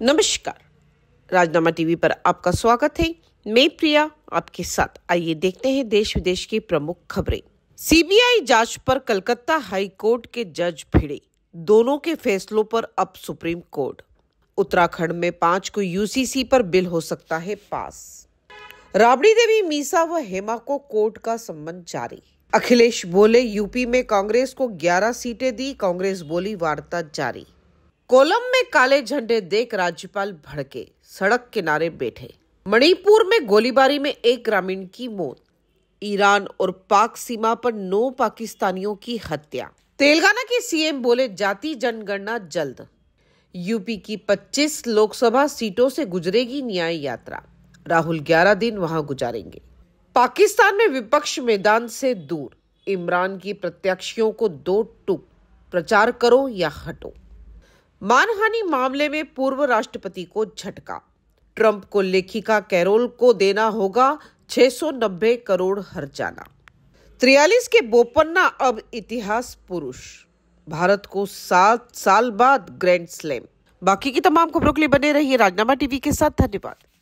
नमस्कार राजनामा टीवी पर आपका स्वागत है मैं प्रिया आपके साथ आइए देखते हैं देश विदेश की प्रमुख खबरें सीबीआई जांच पर कलकत्ता हाई कोर्ट के जज भिड़े दोनों के फैसलों पर अब सुप्रीम कोर्ट उत्तराखंड में पांच को यूसीसी पर बिल हो सकता है पास राबड़ी देवी मीसा व हेमा को कोर्ट का सम्मन जारी अखिलेश बोले यूपी में कांग्रेस को 11 सीटें दी कांग्रेस बोली वार्ता जारी कोलम में काले झंडे देख राज्यपाल भड़के सड़क किनारे बैठे मणिपुर में गोलीबारी में एक ग्रामीण की मौत ईरान और पाक सीमा पर नौ पाकिस्तानियों की हत्या तेलंगाना के सीएम बोले जाति जनगणना जल्द यूपी की 25 लोकसभा सीटों से गुजरेगी न्याय यात्रा राहुल 11 दिन वहां गुजारेंगे पाकिस्तान में विपक्ष मैदान से दूर इमरान की प्रत्याशियों को दो टुक प्रचार करो या हटो मानहानि मामले में पूर्व राष्ट्रपति को झटका ट्रंप को लेखिका कैरोल को देना होगा 690 करोड़ हर जाना त्रियालीस के बोपन्ना अब इतिहास पुरुष भारत को सात साल बाद ग्रैंड स्लैम बाकी की तमाम खबरों के लिए बने रहिए राजनामा टीवी के साथ धन्यवाद